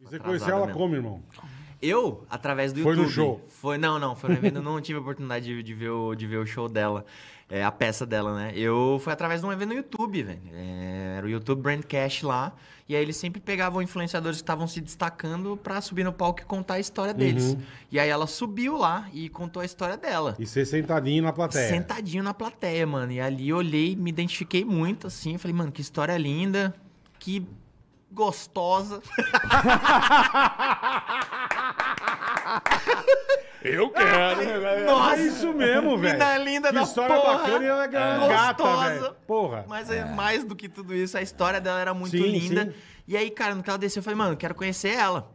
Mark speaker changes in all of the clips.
Speaker 1: E você conheceu ela como, irmão?
Speaker 2: Eu? Através do foi YouTube. Foi no show? Foi, não, não. Foi no evento. não tive a oportunidade de, de, ver, o, de ver o show dela. É, a peça dela, né? Eu foi através de um evento no YouTube, velho. É, era o YouTube Brandcast lá. E aí eles sempre pegavam influenciadores que estavam se destacando para subir no palco e contar a história deles. Uhum. E aí ela subiu lá e contou a história dela. E você sentadinho na plateia. Sentadinho na plateia, mano. E ali eu olhei, me identifiquei muito, assim. Falei, mano, que história linda. Que gostosa. Eu quero. Nossa, é isso mesmo, velho. Mina linda que da história porra. bacana e ela é gata, gostosa. Porra. Mas é. é. mais do que tudo isso, a história dela era muito sim, linda. Sim. E aí, cara, no que ela desceu, eu falei, mano, quero conhecer ela.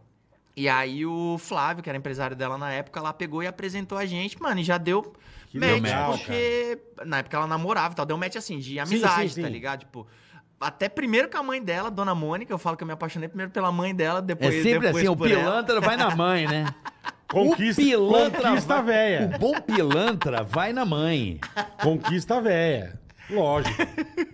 Speaker 2: E aí o Flávio, que era empresário dela na época, lá pegou e apresentou a gente, mano, e já deu que match, legal, porque cara. na época ela namorava e tal, deu match assim, de amizade, sim, tá ligado? Tipo, até primeiro com a mãe dela, Dona Mônica. Eu falo que eu me apaixonei primeiro pela mãe dela, é depois É sempre assim, o pilantra ela. vai na mãe, né? Conquista, o pilantra conquista vai, véia. O bom pilantra vai na mãe. Conquista véia. Lógico.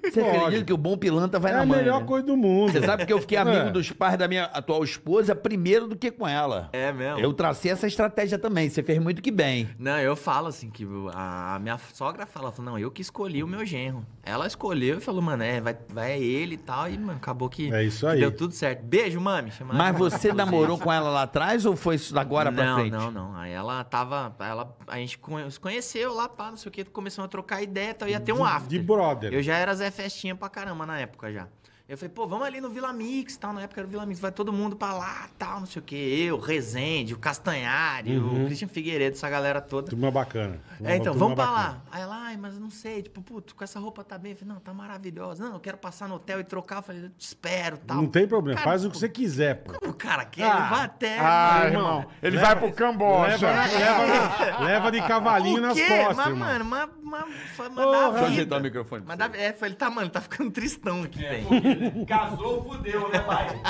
Speaker 2: Você Lógico. acredita que o bom pilantra vai é na mãe? É a melhor né? coisa do mundo. Você sabe que eu fiquei é. amigo é. dos pais da minha atual esposa primeiro do que com ela. É mesmo. Eu tracei essa estratégia também. Você fez muito que bem. Não, eu falo assim que a minha sogra fala, não, eu que escolhi o meu genro. Ela escolheu e falou, mano, é, vai, vai é ele e tal. E, mano, acabou que, é isso aí. deu tudo certo. Beijo, mami. Chama Mas você namorou com ela lá atrás ou foi agora não, pra frente? Não, não, não. Aí ela tava. Ela, a gente se conheceu lá, pá, não sei o que, começou a trocar ideia tal. Ia ter um after. De Big Brother. Eu já era Zé Festinha pra caramba na época já. Eu falei, pô, vamos ali no Vila Mix, tal. Na época era o Vila Mix, vai todo mundo pra lá, tal, não sei o quê. Eu, Rezende, o Castanhário, uhum. o Cristian Figueiredo, essa galera toda. Turma bacana. Turma, é, então, vamos pra bacana. lá. Aí ela, ai, mas não sei, tipo, puto, com essa roupa tá bem. Eu falei, não, tá maravilhosa. Não, eu quero passar no hotel e trocar. Eu falei, eu te espero, tal. Não tem problema, cara, faz o que tipo, você quiser, pô. Como o cara quer, ah, ele vai até. Ah, mano, irmão, ele leva, vai pro Camboja. Leva, leva, leva de cavalinho nas costas, Mas, irmão. mano, mas foi mandar oh, a o microfone. é, foi, ele tá, mano, tá ficando tristão aqui, é, velho. Casou, fudeu, né, pai?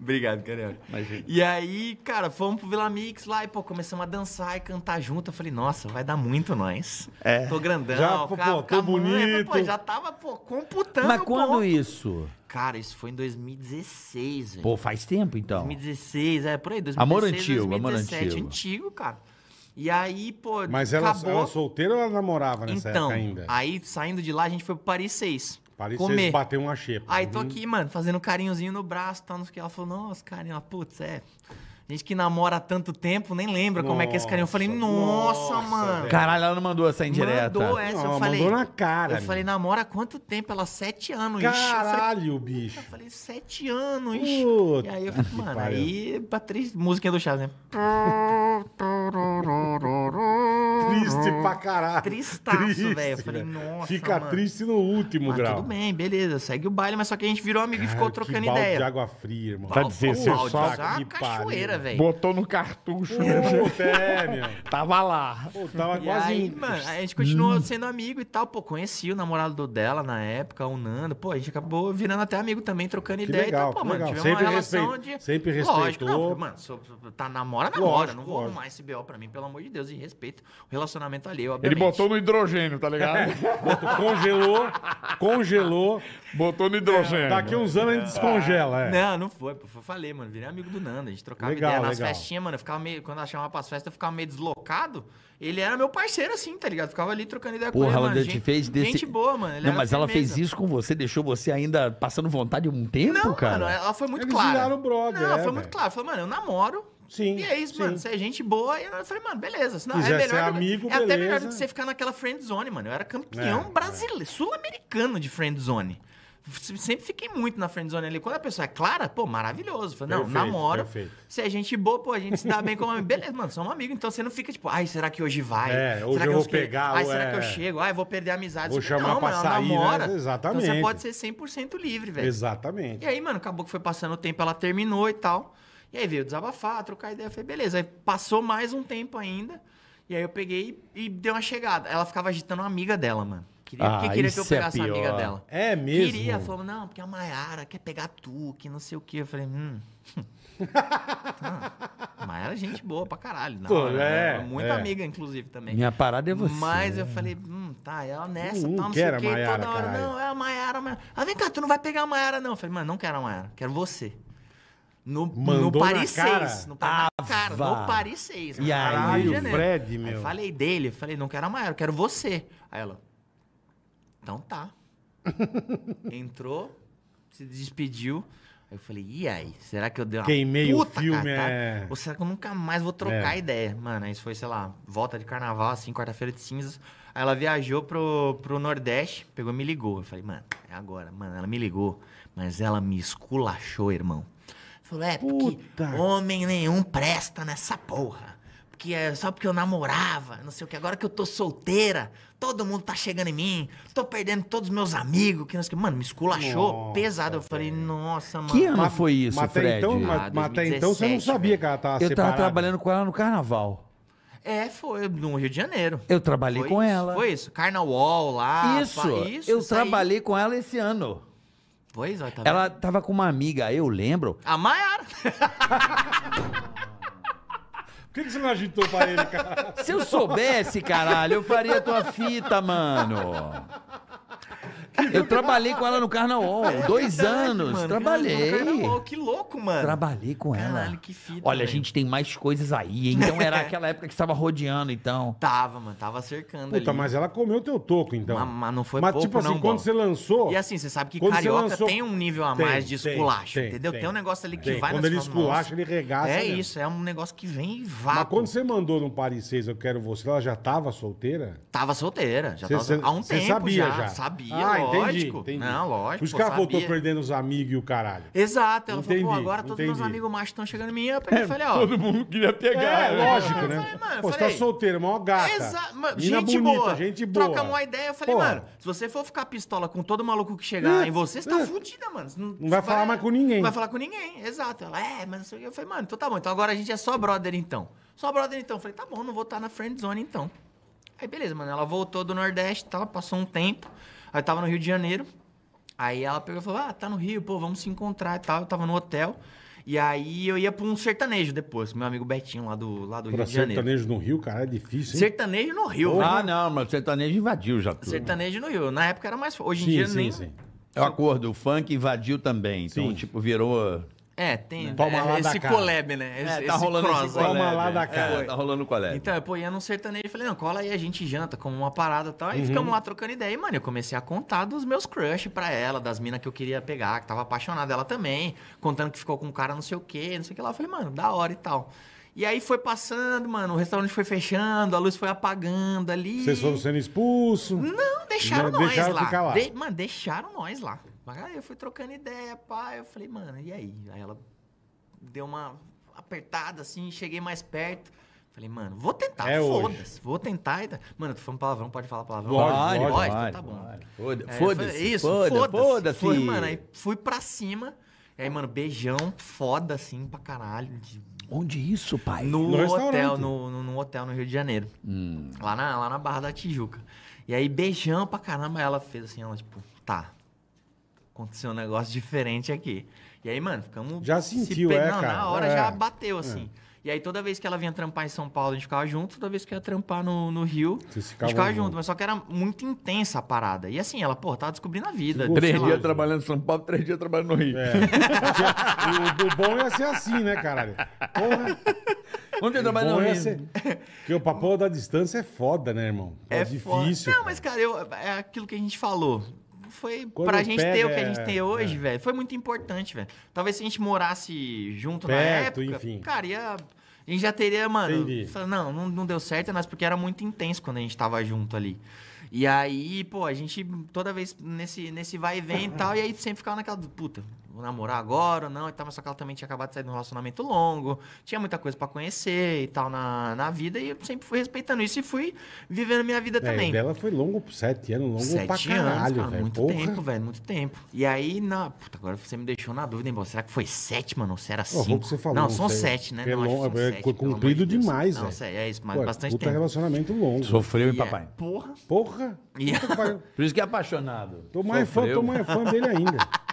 Speaker 2: Obrigado, Carioca. Imagina. E aí, cara, fomos pro Vila Mix lá e, pô, começamos a dançar e cantar junto. Eu falei, nossa, vai dar muito nós. É. Tô grandão, já, pô, cara, tá tô bonito. Pô, já tava, pô, computando. Mas quando isso? Cara, isso foi em 2016, velho. Pô, faz tempo então. 2016, é por aí, 2016. Amor antigo, 2017, amor antigo. Antigo, cara. E aí, pô. Mas ela, acabou... ela solteira ou ela namorava nessa então, ainda? Aí, saindo de lá, a gente foi pro Paris 6. Paris comer. 6 bateu uma xepa. Aí uhum. tô aqui, mano, fazendo carinhozinho no braço, tá? Não sei o que. Ela falou, nossa, carinho, ela, putz, é. Gente que namora há tanto tempo, nem lembra nossa, como é que é esse carinho. Eu falei, nossa, nossa mano. Caralho, ela não mandou essa indireta. Mandou essa, não, eu falei. Mandou na cara. Eu amigo. falei, namora há quanto tempo? Ela, sete anos. Caralho, Eu falei, bicho. Eu falei, sete anos. Puta e aí eu falei, mano, pariu. aí, Patrícia, música do Chaves, né? do do do do triste pra caralho. Tristaço, velho. Falei, nossa. Fica mano. triste no último mas grau. Tudo bem, beleza. Segue o baile, mas só que a gente virou amigo cara, e ficou trocando que ideia. de água fria, irmão. Tá dizendo, você só. É que cachoeira, velho. Botou no cartucho, né? É, meu. Tava lá. Pô, tava e quase. Aí, mano, a gente continuou hum. sendo amigo e tal. Pô, conheci o namorado dela na época, o Nando. Pô, a gente acabou virando até amigo também, trocando que ideia. Legal, então, pô, mano, tivemos sempre uma relação respeito, de. Sempre respeitou. Lógico, não, porque, mano, tá namora, namora. Lógico, não vou lógico. arrumar esse BO pra mim, pelo amor de Deus, e respeito. O relacionamento ali, obviamente. Ele botou no hidrogênio, tá ligado? botou, congelou, congelou. Botou no hidrogênio. É, daqui uns anos gente descongela, é. Não, não foi. Eu falei, mano, virei amigo do Nando, a gente trocava legal, ideia. Nas legal. festinhas, mano, eu ficava meio, quando ela chamava pras festas, eu ficava meio deslocado. Ele era meu parceiro, assim, tá ligado? ficava ali trocando ideia Porra, com ele, ela mano. Te gente, fez desse... gente boa, mano. Ele não, mas ela fez isso com você, deixou você ainda passando vontade um tempo, não, cara? Não, mano, ela foi muito Eles clara. Eles brother, Não, é, foi véio. muito clara. Falou, mano, eu namoro, Sim. E é isso, sim. mano. Você é gente boa. E eu falei, mano, beleza. Senão é melhor. Ser do, é até melhor do que você ficar naquela friend zone, mano. Eu era campeão é, é. brasileiro, é. sul-americano de friend zone. Sempre fiquei muito na friend zone ali. Quando a pessoa é clara, pô, maravilhoso. Falei, não, perfeito, namora. Se é gente boa, pô, a gente se dá bem como amigo. Beleza, mano, somos amigos. Então você não fica tipo, ai, será que hoje vai? É, hoje será eu vou que... pegar. Ai, será que eu é? chego? Ai, vou perder a amizade. Vou chamar não, pra mano, sair, né? namora. Né? Exatamente. Então você pode ser 100% livre, velho. Exatamente. E aí, mano, acabou que foi passando o tempo, ela terminou e tal. E aí veio desabafar, trocar ideia. Eu falei, beleza. Aí passou mais um tempo ainda. E aí eu peguei e, e dei uma chegada. Ela ficava agitando uma amiga dela, mano. Queria, ah, porque queria que eu pegasse é a amiga dela. É mesmo? Queria, falou, não, porque a Mayara quer pegar tu, que não sei o quê. Eu falei, hum.
Speaker 1: ah, é gente boa pra caralho. Não, Pô, é, é Muita é. amiga, inclusive, também. Minha parada é você. Mas eu né?
Speaker 2: falei, hum, tá, ela nessa, uh, não sei o quê, toda hora. Caralho. Não, é a Mayara, mas. Ah, vem cá, tu não vai pegar a Mayara, não. Eu falei, mano, não quero a Mayara, quero você. No, no Paris 6. No, Paris 6. Ah, no Paris 6. E aí, o Fred, meu. Aí falei dele, falei, não quero a Mayara, quero você. Aí ela, então tá. Entrou, se despediu. Aí eu falei, e aí? Será que eu dei uma Queimei o filme, catada? é... Ou será que eu nunca mais vou trocar é. ideia? Mano, isso foi, sei lá, volta de carnaval, assim, quarta-feira de cinzas. Aí ela viajou pro, pro Nordeste, pegou e me ligou. Eu falei, mano, é agora. Mano, ela me ligou, mas ela me esculachou, irmão. Falou, é, porque Puta. homem nenhum presta nessa porra. Porque é só porque eu namorava, não sei o que. Agora que eu tô solteira, todo mundo tá chegando em mim, tô perdendo todos os meus amigos. Que não sei, mano, me esculachou nossa, pesado. Eu falei, nossa, mano. Que ano tá foi isso, mas Fred? Então, ah, mas até então você não sabia que ela tava Eu tava trabalhando com ela no carnaval. É, foi no Rio de Janeiro. Eu trabalhei foi com isso, ela. Foi isso, Carnaval lá. Isso, isso eu isso trabalhei aí. com ela esse ano. Pois é, tá Ela tava com uma amiga, eu lembro. A Maiara. Por que, que, você não agitou pra ele, cara? Se eu soubesse, caralho, eu faria tua fita, mano. Eu trabalhei com ela no Carnaval. É dois verdade, anos. Mano, trabalhei. Carnaval, que louco, mano. Trabalhei com ela. Caralho, que fita. Olha, a gente tem mais coisas aí. Então era aquela época que estava rodeando, então. Tava, mano. Tava cercando Puta, ali. mas ela comeu teu toco, então. Mas, mas não foi mas, pouco, tipo assim, quando você lançou... E assim, você sabe que carioca lançou... tem um nível a mais tem, de esculacho, tem, entendeu? Tem, tem, um negócio ali que vai... Quando ele esculacha, ele regaça. É né? isso. É um negócio que vem e vai. Mas quando você mandou no Paris 6, Eu Quero Você, ela já tava solteira? Tava solteira. Já tava solteira. Há um tempo já. sabia já. Ah, sabia, entendi, lógico. entendi. Não, lógico. Os caras voltou perdendo os amigos e o caralho. Exato. Ela entendi, falou, pô, agora todos os meus amigos machos estão chegando em mim. Eu peguei, é, falei, ó. Todo mundo queria pegar. É, é lógico, né? Falei, mano, pô, falei, você tá solteiro, mó gata. Exa gente bonita, boa. Gente boa. Troca uma ideia. Eu falei, Porra. mano, se você for ficar pistola com todo maluco que chegar é. em você, você tá é. fudida, mano. Não, não vai falar mais com ninguém. Não vai falar com ninguém, exato. Ela, é, mas não sei o que. Eu falei, mano, então tá bom. Então agora a gente é só brother, então. Só brother, então. Eu falei, tá bom, não vou estar na friend zone, então. Aí beleza, mano. Ela voltou do Nordeste tal, passou um tempo. Aí eu tava no Rio de Janeiro. Aí ela pegou e falou: Ah, tá no Rio, pô, vamos se encontrar e tal. Eu tava no hotel. E aí eu ia pra um sertanejo depois, meu amigo Betinho lá do, lá do Rio de Janeiro. sertanejo no Rio, cara, é difícil, hein? Sertanejo no Rio. Ah, não, mas sertanejo invadiu já tudo. Sertanejo no Rio. Na época era mais... Hoje em sim, dia sim, nem... Sim. Eu acordo, o funk invadiu também. Então, sim. tipo, virou... É, tem. Né? É, lá é esse collab, né? É, esse, é, tá esse rolando cross, esse collab, lá da cara. É, tá rolando collab. Então, eu, pô, ia num sertanejo e falei, não, cola aí, a gente janta, como uma parada e tal. E uhum. ficamos lá trocando ideia. E, mano, eu comecei a contar dos meus crush pra ela, das minas que eu queria pegar, que tava apaixonada ela também, contando que ficou com um cara não sei o quê, não sei o que lá. Eu falei, mano, da hora e tal. E aí foi passando, mano, o restaurante foi fechando, a luz foi apagando ali. Vocês foram sendo expulsos? Não, deixaram, não, nós deixaram lá. lá. De... Mano, deixaram nós lá. Mas aí eu fui trocando ideia, pai. Eu falei, mano, e aí? Aí ela deu uma apertada assim, cheguei mais perto. Falei, mano, vou tentar, é foda-se, vou tentar. Mano, tu foi um palavrão, pode falar palavrão? Pode, pode, pode, pode então tá bom. Foda-se, foda isso, foda-se. Foda foda fui, mano, aí fui pra cima. Aí, mano, beijão, foda assim pra caralho. De... Onde é isso, pai? No, no hotel, no, no, no, hotel no Rio de Janeiro. Hum. Lá, na, lá na Barra da Tijuca. E aí, beijão pra caramba, ela fez assim, ela tipo, tá, aconteceu um negócio diferente aqui. E aí, mano, ficamos. Já sentiu, pe... é, Não, cara. Na hora é, já bateu, é. assim. É. E aí, toda vez que ela vinha trampar em São Paulo, a gente ficava junto. Toda vez que ia trampar no, no Rio, a gente ficava junto. junto. Mas só que era muito intensa a parada. E assim, ela, pô, tava descobrindo a vida. três dias trabalhando em São Paulo, três dias trabalhando no Rio. É. o, bom ia ser assim, né, caralho? Porra. Onde eu trabalho no Rio? Ser... Porque o papo da distância é foda, né, irmão? é, é difícil. Foda. Não, cara. mas, cara, eu, é aquilo que a gente falou foi Quando pra gente pega, ter o que a gente tem hoje, é. velho. Foi muito importante, velho. Talvez se a gente morasse junto Perto, na época, enfim. cara, ia a gente já teria, mano. Não, não, não deu certo, mas porque era muito intenso quando a gente tava junto ali. E aí, pô, a gente toda vez nesse, nesse vai e vem e tal, e aí sempre ficava naquela puta, vou namorar agora ou não e tal, mas só que ela também tinha acabado de sair de um relacionamento longo, tinha muita coisa para conhecer e tal na, na vida, e eu sempre fui respeitando isso e fui vivendo minha vida é, também. Ela foi longo por sete anos, longo sete pra caralho, anos, cara, Muito Porra. tempo, velho, muito tempo. E aí, na... Puta, agora você me deixou na dúvida, hein, bom, será que foi sete, mano, ou será cinco? falou, não, são sete, né? É, não, é, sete, comprido de demais, velho. Não, é isso, mas Pô, bastante puta tempo. relacionamento longo. Sofreu, hein, papai? Porra. Porra. Por isso que é apaixonado. Tô mais, fã, tô mais fã dele ainda.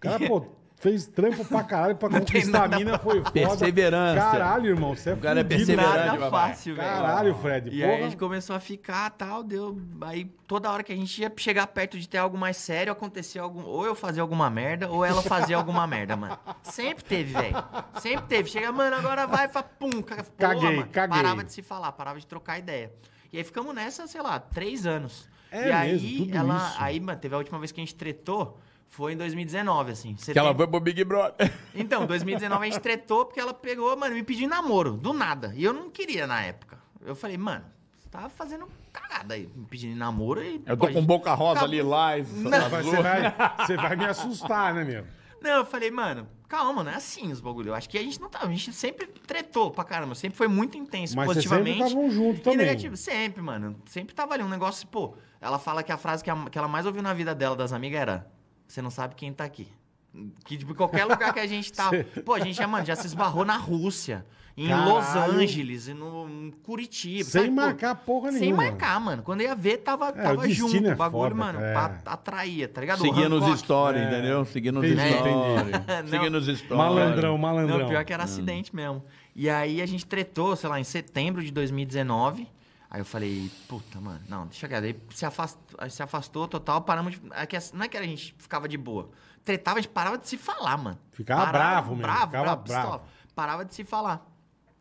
Speaker 2: cara, pô, fez trampo pra caralho pra Não tem conquistar a mina, foi foda. Perseverança. Caralho, irmão, você é O cara é perseverante, Nada fácil, velho. Caralho, Fred, E porra. aí a gente começou a ficar tal, deu. Aí toda hora que a gente ia chegar perto de ter algo mais sério, acontecia algum. Ou eu fazia alguma merda, ou ela fazia alguma merda, mano. Sempre teve, velho. Sempre teve. Chega, mano, agora vai, fa, pum, ca- porra, Caguei, mano. caguei. Parava de se falar, parava de trocar ideia. E aí ficamos nessa, sei lá, três anos. É e mesmo, aí, ela, isso. aí, mano, teve a última vez que a gente tretou, foi em 2019, assim. Que ela foi pro Big Brother. Então, 2019 a gente tretou porque ela pegou, mano, me pediu namoro, do nada. E eu não queria na época. Eu falei, mano, você tá fazendo cagada aí, me pedindo namoro e. Eu tô com boca rosa, Acabou. lilás. Você vai, você vai me assustar, né, meu? Não, eu falei, mano, calma, não é assim os bagulho. Eu acho que a gente não tava. Tá, a gente sempre tretou pra caramba, sempre foi muito intenso, Mas positivamente. Mas estavam juntos também. Negativo, sempre, mano. Sempre tava ali um negócio, pô. Ela fala que a frase que, a, que ela mais ouviu na vida dela, das amigas, era: Você não sabe quem tá aqui. Que de tipo, qualquer lugar que a gente tá. Pô, a gente já, mano, já se esbarrou na Rússia, em Caralho. Los Angeles, e no em Curitiba. Sem sabe? marcar porra nenhuma. Sem marcar, mano. Quando ia ver, tava, é, tava o junto. É o bagulho, foda, mano, é. atraía, tá ligado? Seguindo os stories, é. entendeu? Seguindo os stories. Seguindo os stories. Malandrão, malandrão. Não, pior que era acidente mesmo. E aí a gente tretou, sei lá, em setembro de 2019. Aí eu falei, puta, mano, não, deixa quieto. Aí se afastou, se afastou total, paramos de. É assim, não é que a gente ficava de boa. Tretava, a gente parava de se falar, mano. Ficava parava, bravo mesmo. Bravo, ficava bravo, bravo. Pistola. Parava de se falar.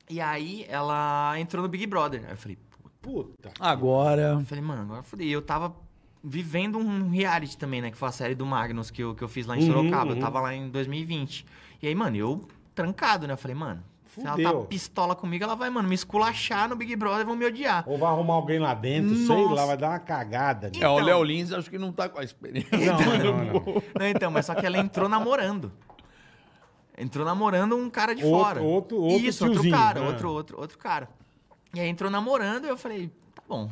Speaker 2: E aí ela entrou no Big Brother. Aí eu falei, puta. Agora. Eu falei, mano, agora E Eu tava vivendo um reality também, né? Que foi a série do Magnus que eu, que eu fiz lá em uhum, Sorocaba. Uhum, uhum. Eu tava lá em 2020. E aí, mano, eu trancado, né? Eu falei, mano, Fudeu. Se ela tá pistola comigo, ela vai, mano, me esculachar no Big Brother, vão me odiar. Ou vai arrumar alguém lá dentro, Nossa. sei lá, vai dar uma cagada. Então... É, o então. Léo Lins acho que não tá com a experiência. Não, então, não, não, não, então, mas só que ela entrou namorando. Entrou namorando um cara de outro, fora. Outro, outro Isso, outro cara, né? outro, outro, outro cara. E aí entrou namorando e eu falei, tá bom,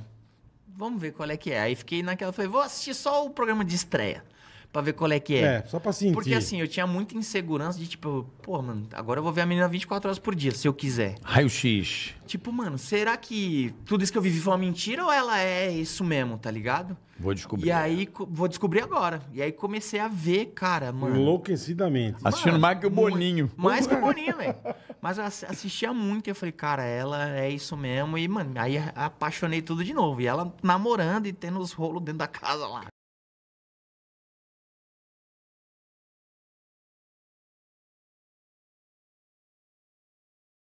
Speaker 2: vamos ver qual é que é. Aí fiquei naquela, falei, vou assistir só o programa de estreia pra ver qual é que é. É, só pra sentir. Porque assim, eu tinha muita insegurança de tipo, pô, mano, agora eu vou ver a menina 24 horas por dia, se eu quiser. Raio-x. Tipo, mano, será que tudo isso que eu vivi foi uma mentira ou ela é isso mesmo, tá ligado? Vou descobrir. E aí, vou descobrir agora. E aí comecei a ver, cara, mano. Enlouquecidamente. Mano, Assistindo mais que o Boninho. Mais que o Boninho, velho. Mas eu assistia muito e eu falei, cara, ela é isso mesmo. E, mano, aí apaixonei tudo de novo. E ela namorando e tendo os rolos dentro da casa lá.